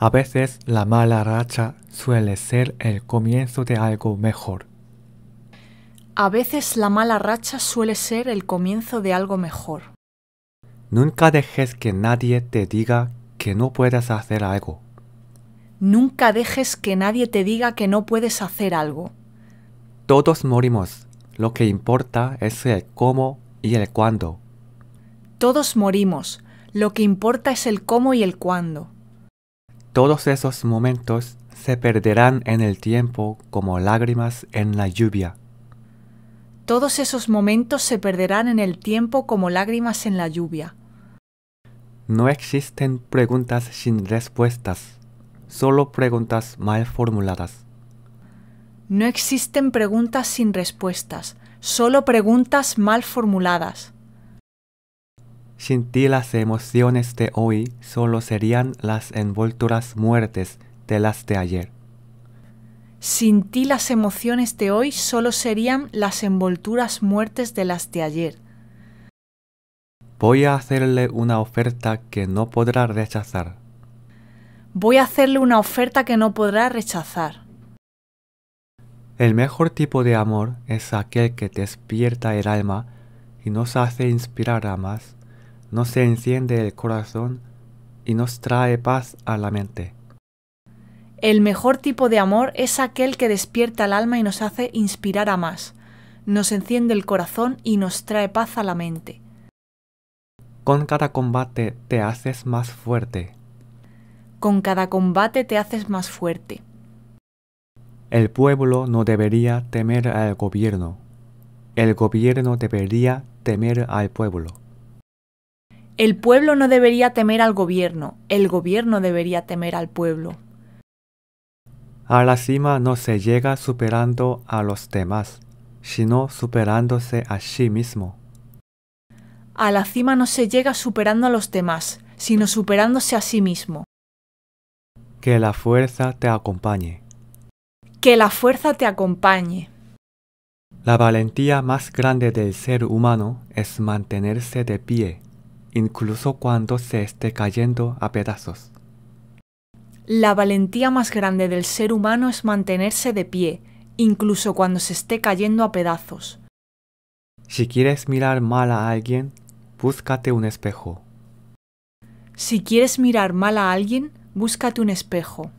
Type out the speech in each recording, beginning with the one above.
A veces la mala racha suele ser el comienzo de algo mejor. A veces la mala racha suele ser el comienzo de algo mejor. Nunca dejes que nadie te diga que no puedes hacer algo. Nunca dejes que nadie te diga que no puedes hacer algo. Todos morimos. Lo que importa es el cómo y el cuándo. Todos morimos. Lo que importa es el cómo y el cuándo. Todos esos momentos se perderán en el tiempo como lágrimas en la lluvia. Todos esos momentos se perderán en el tiempo como lágrimas en la lluvia. No existen preguntas sin respuestas, solo preguntas mal formuladas. No existen preguntas sin respuestas, solo preguntas mal formuladas. Sin ti las emociones de hoy solo serían las envolturas muertes de las de ayer. Sin ti las emociones de hoy solo serían las envolturas muertes de las de ayer. Voy a hacerle una oferta que no podrá rechazar. Voy a hacerle una oferta que no podrá rechazar. El mejor tipo de amor es aquel que despierta el alma y nos hace inspirar a más nos enciende el corazón y nos trae paz a la mente. El mejor tipo de amor es aquel que despierta el alma y nos hace inspirar a más, nos enciende el corazón y nos trae paz a la mente. Con cada combate te haces más fuerte. Con cada combate te haces más fuerte. El pueblo no debería temer al gobierno. El gobierno debería temer al pueblo. El pueblo no debería temer al gobierno, el gobierno debería temer al pueblo. A la cima no se llega superando a los demás, sino superándose a sí mismo. A la cima no se llega superando a los demás, sino superándose a sí mismo. Que la fuerza te acompañe. Que la fuerza te acompañe. La valentía más grande del ser humano es mantenerse de pie incluso cuando se esté cayendo a pedazos. La valentía más grande del ser humano es mantenerse de pie, incluso cuando se esté cayendo a pedazos. Si quieres mirar mal a alguien, búscate un espejo. Si quieres mirar mal a alguien, búscate un espejo.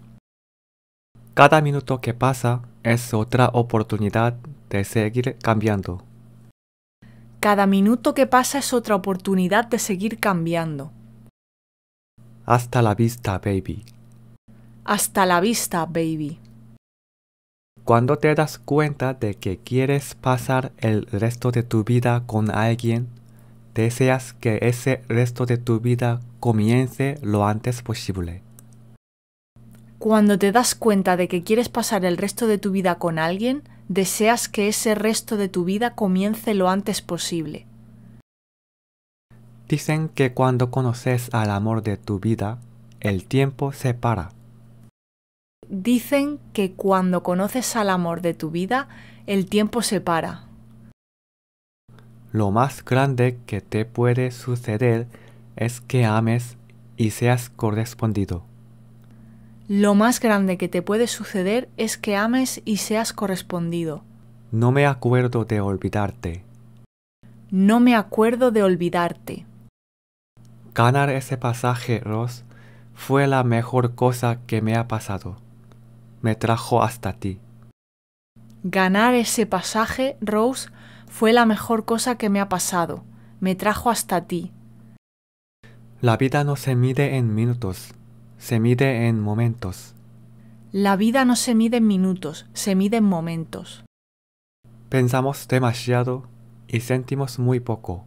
Cada minuto que pasa es otra oportunidad de seguir cambiando. Cada minuto que pasa es otra oportunidad de seguir cambiando. Hasta la vista, baby. Hasta la vista, baby. Cuando te das cuenta de que quieres pasar el resto de tu vida con alguien, deseas que ese resto de tu vida comience lo antes posible. Cuando te das cuenta de que quieres pasar el resto de tu vida con alguien, deseas que ese resto de tu vida comience lo antes posible. Dicen que cuando conoces al amor de tu vida, el tiempo se para. Dicen que cuando conoces al amor de tu vida, el tiempo se para. Lo más grande que te puede suceder es que ames y seas correspondido. Lo más grande que te puede suceder es que ames y seas correspondido. No me acuerdo de olvidarte. No me acuerdo de olvidarte. Ganar ese pasaje, Rose, fue la mejor cosa que me ha pasado. Me trajo hasta ti. Ganar ese pasaje, Rose, fue la mejor cosa que me ha pasado. Me trajo hasta ti. La vida no se mide en minutos, se mide en momentos. La vida no se mide en minutos, se mide en momentos. Pensamos demasiado y sentimos muy poco.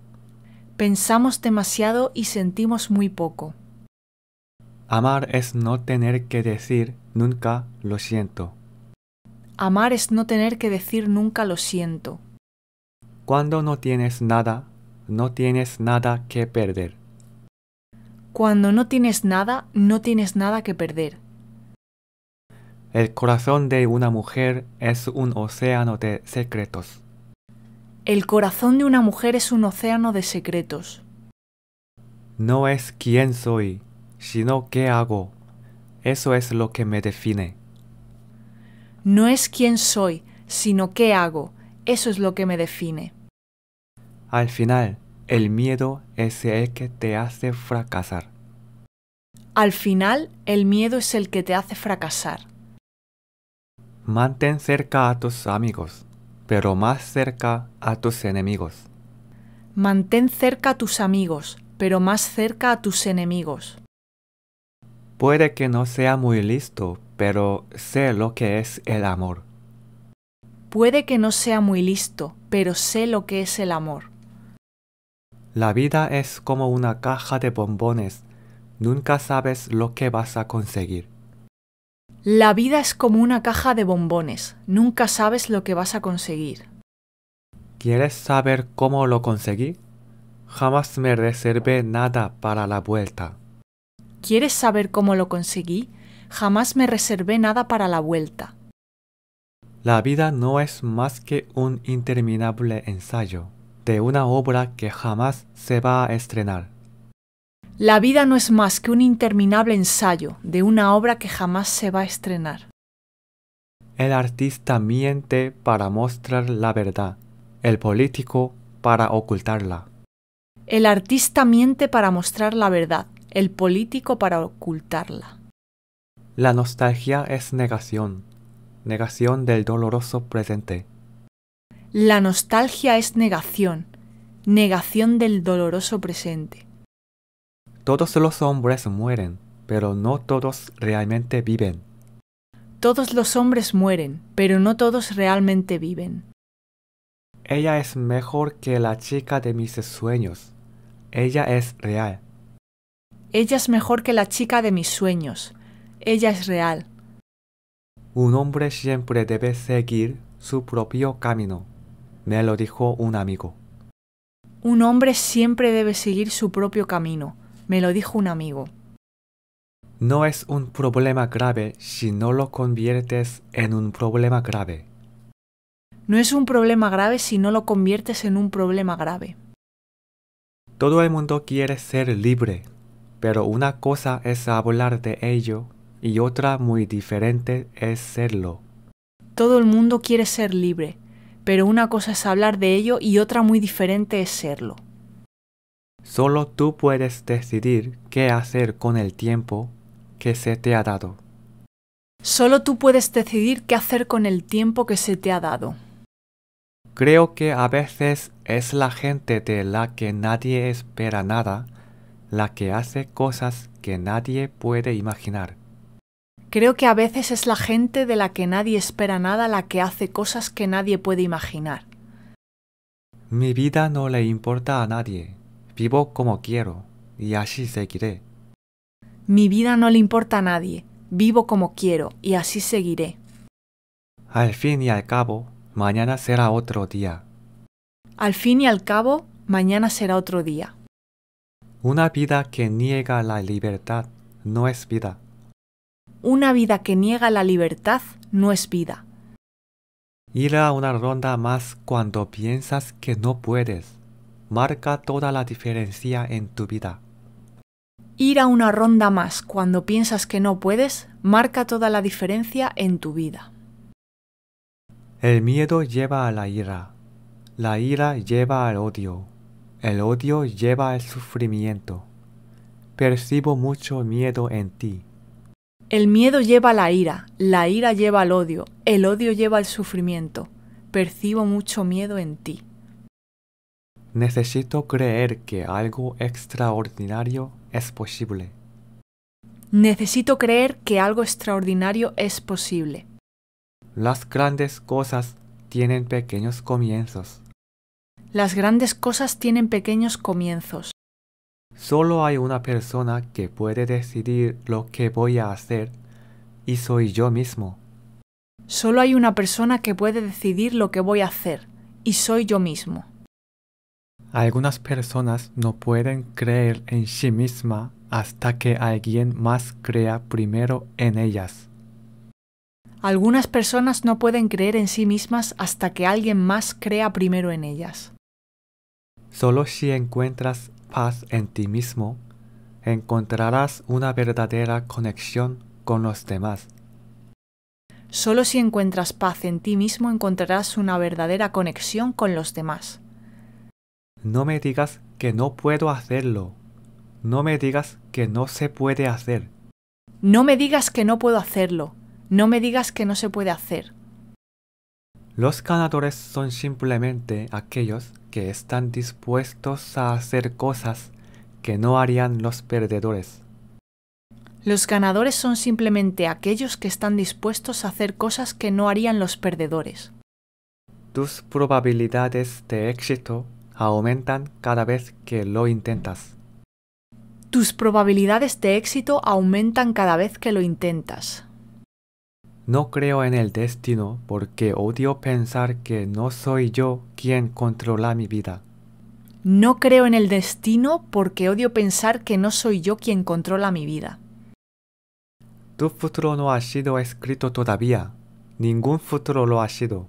Pensamos demasiado y sentimos muy poco. Amar es no tener que decir nunca lo siento. Amar es no tener que decir nunca lo siento. Cuando no tienes nada, no tienes nada que perder. Cuando no tienes nada, no tienes nada que perder. El corazón de una mujer es un océano de secretos. El corazón de una mujer es un océano de secretos. No es quién soy, sino qué hago. Eso es lo que me define. No es quién soy, sino qué hago. Eso es lo que me define. Al final, el miedo es el que te hace fracasar. Al final, el miedo es el que te hace fracasar. Mantén cerca a tus amigos, pero más cerca a tus enemigos. Mantén cerca a tus amigos, pero más cerca a tus enemigos. Puede que no sea muy listo, pero sé lo que es el amor. Puede que no sea muy listo, pero sé lo que es el amor. La vida es como una caja de bombones. Nunca sabes lo que vas a conseguir. La vida es como una caja de bombones. Nunca sabes lo que vas a conseguir. ¿Quieres saber cómo lo conseguí? Jamás me reservé nada para la vuelta. ¿Quieres saber cómo lo conseguí? Jamás me reservé nada para la vuelta. La vida no es más que un interminable ensayo de una obra que jamás se va a estrenar. La vida no es más que un interminable ensayo de una obra que jamás se va a estrenar. El artista miente para mostrar la verdad, el político para ocultarla. El artista miente para mostrar la verdad, el político para ocultarla. La nostalgia es negación, negación del doloroso presente. La nostalgia es negación, negación del doloroso presente. Todos los hombres mueren, pero no todos realmente viven. Todos los hombres mueren, pero no todos realmente viven. Ella es mejor que la chica de mis sueños. Ella es real. Ella es mejor que la chica de mis sueños. Ella es real. Un hombre siempre debe seguir su propio camino. Me lo dijo un amigo. Un hombre siempre debe seguir su propio camino. Me lo dijo un amigo. No es un problema grave si no lo conviertes en un problema grave. No es un problema grave si no lo conviertes en un problema grave. Todo el mundo quiere ser libre, pero una cosa es hablar de ello y otra muy diferente es serlo. Todo el mundo quiere ser libre, pero una cosa es hablar de ello y otra muy diferente es serlo. Solo tú puedes decidir qué hacer con el tiempo que se te ha dado. Solo tú puedes decidir qué hacer con el tiempo que se te ha dado. Creo que a veces es la gente de la que nadie espera nada, la que hace cosas que nadie puede imaginar. Creo que a veces es la gente de la que nadie espera nada la que hace cosas que nadie puede imaginar. Mi vida no le importa a nadie. Vivo como quiero y así seguiré. Mi vida no le importa a nadie. Vivo como quiero y así seguiré. Al fin y al cabo, mañana será otro día. Al fin y al cabo, mañana será otro día. Una vida que niega la libertad no es vida. Una vida que niega la libertad no es vida. Ir a una ronda más cuando piensas que no puedes. Marca toda la diferencia en tu vida. Ir a una ronda más cuando piensas que no puedes marca toda la diferencia en tu vida. El miedo lleva a la ira. La ira lleva al odio. El odio lleva al sufrimiento. Percibo mucho miedo en ti. El miedo lleva a la ira, la ira lleva al odio, el odio lleva al sufrimiento. Percibo mucho miedo en ti. Necesito creer que algo extraordinario es posible. Necesito creer que algo extraordinario es posible. Las grandes cosas tienen pequeños comienzos. Las grandes cosas tienen pequeños comienzos. Solo hay una persona que puede decidir lo que voy a hacer y soy yo mismo. Solo hay una persona que puede decidir lo que voy a hacer y soy yo mismo. Algunas personas no pueden creer en sí misma hasta que alguien más crea primero en ellas. Algunas personas no pueden creer en sí mismas hasta que alguien más crea primero en ellas. Solo si encuentras paz en ti mismo, encontrarás una verdadera conexión con los demás. Solo si encuentras paz en ti mismo encontrarás una verdadera conexión con los demás. No me digas que no puedo hacerlo. No me digas que no se puede hacer. No me digas que no puedo hacerlo. No me digas que no se puede hacer. Los ganadores son simplemente aquellos que están dispuestos a hacer cosas que no harían los perdedores. Los ganadores son simplemente aquellos que están dispuestos a hacer cosas que no harían los perdedores. Tus probabilidades de éxito aumentan cada vez que lo intentas. Tus probabilidades de éxito aumentan cada vez que lo intentas. No creo en el destino porque odio pensar que no soy yo quien controla mi vida. No creo en el destino porque odio pensar que no soy yo quien controla mi vida. Tu futuro no ha sido escrito todavía. Ningún futuro lo ha sido.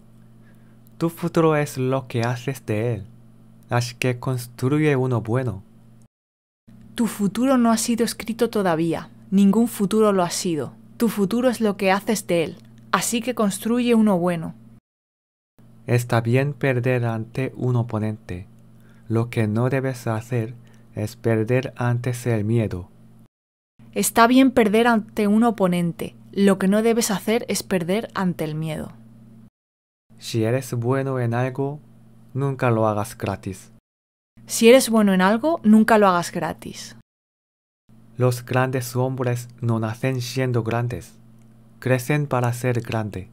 Tu futuro es lo que haces de él. Así que construye uno bueno. Tu futuro no ha sido escrito todavía. Ningún futuro lo ha sido. Tu futuro es lo que haces de él, así que construye uno bueno. Está bien perder ante un oponente. Lo que no debes hacer es perder antes el miedo. Está bien perder ante un oponente. Lo que no debes hacer es perder ante el miedo. Si eres bueno en algo, nunca lo hagas gratis. Si eres bueno en algo, nunca lo hagas gratis. Los grandes hombres no nacen siendo grandes, crecen para ser grande.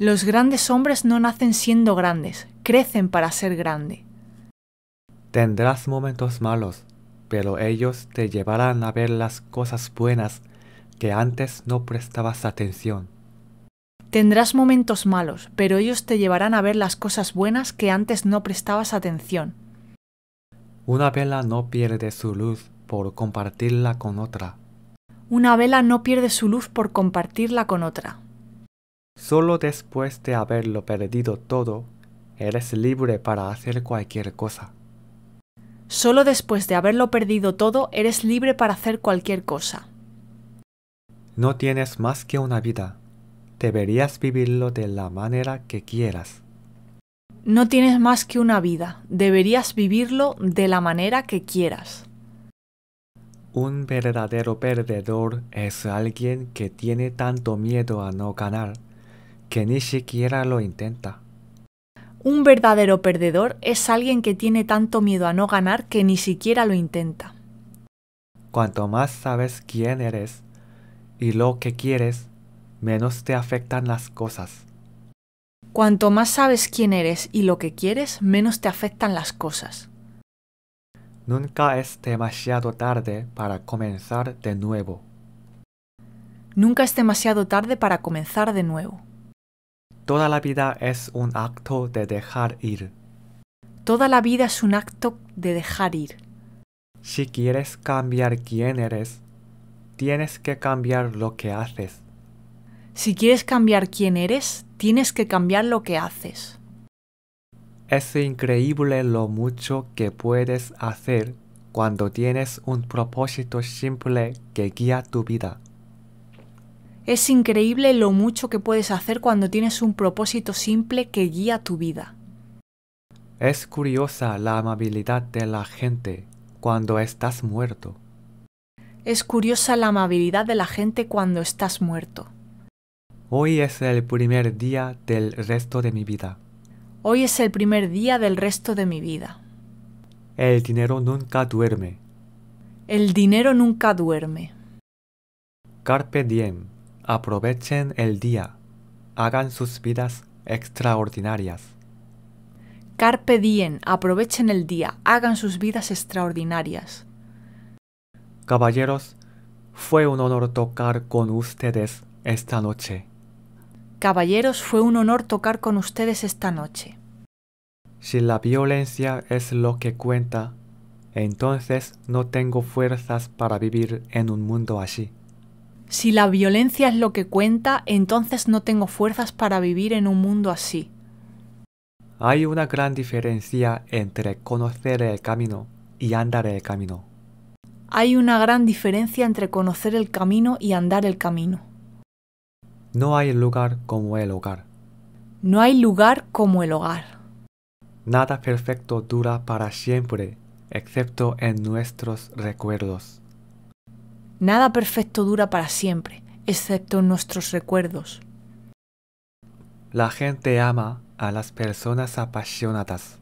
Los grandes hombres no nacen siendo grandes, crecen para ser grande. Tendrás momentos malos, pero ellos te llevarán a ver las cosas buenas que antes no prestabas atención. Tendrás momentos malos, pero ellos te llevarán a ver las cosas buenas que antes no prestabas atención. Una vela no pierde su luz por compartirla con otra. Una vela no pierde su luz por compartirla con otra. Solo después de haberlo perdido todo, eres libre para hacer cualquier cosa. Solo después de haberlo perdido todo, eres libre para hacer cualquier cosa. No tienes más que una vida. Deberías vivirlo de la manera que quieras. No tienes más que una vida. Deberías vivirlo de la manera que quieras. Un verdadero perdedor es alguien que tiene tanto miedo a no ganar que ni siquiera lo intenta. Un verdadero perdedor es alguien que tiene tanto miedo a no ganar que ni siquiera lo intenta. Cuanto más sabes quién eres y lo que quieres, menos te afectan las cosas. Cuanto más sabes quién eres y lo que quieres, menos te afectan las cosas. Nunca es demasiado tarde para comenzar de nuevo. Nunca es demasiado tarde para comenzar de nuevo. Toda la vida es un acto de dejar ir. Toda la vida es un acto de dejar ir. Si quieres cambiar quién eres, tienes que cambiar lo que haces. Si quieres cambiar quién eres, tienes que cambiar lo que haces. Es increíble lo mucho que puedes hacer cuando tienes un propósito simple que guía tu vida. Es increíble lo mucho que puedes hacer cuando tienes un propósito simple que guía tu vida. Es curiosa la amabilidad de la gente cuando estás muerto. Es curiosa la amabilidad de la gente cuando estás muerto. Hoy es el primer día del resto de mi vida. Hoy es el primer día del resto de mi vida. El dinero nunca duerme. El dinero nunca duerme. Carpe diem. Aprovechen el día. Hagan sus vidas extraordinarias. Carpe diem. Aprovechen el día. Hagan sus vidas extraordinarias. Caballeros, fue un honor tocar con ustedes esta noche. Caballeros, fue un honor tocar con ustedes esta noche. Si la violencia es lo que cuenta, entonces no tengo fuerzas para vivir en un mundo así. Si la violencia es lo que cuenta, entonces no tengo fuerzas para vivir en un mundo así. Hay una gran diferencia entre conocer el camino y andar el camino. Hay una gran diferencia entre conocer el camino y andar el camino. No hay lugar como el hogar. No hay lugar como el hogar. Nada perfecto dura para siempre, excepto en nuestros recuerdos. Nada perfecto dura para siempre, excepto en nuestros recuerdos. La gente ama a las personas apasionadas.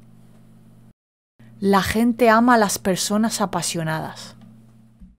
La gente ama a las personas apasionadas.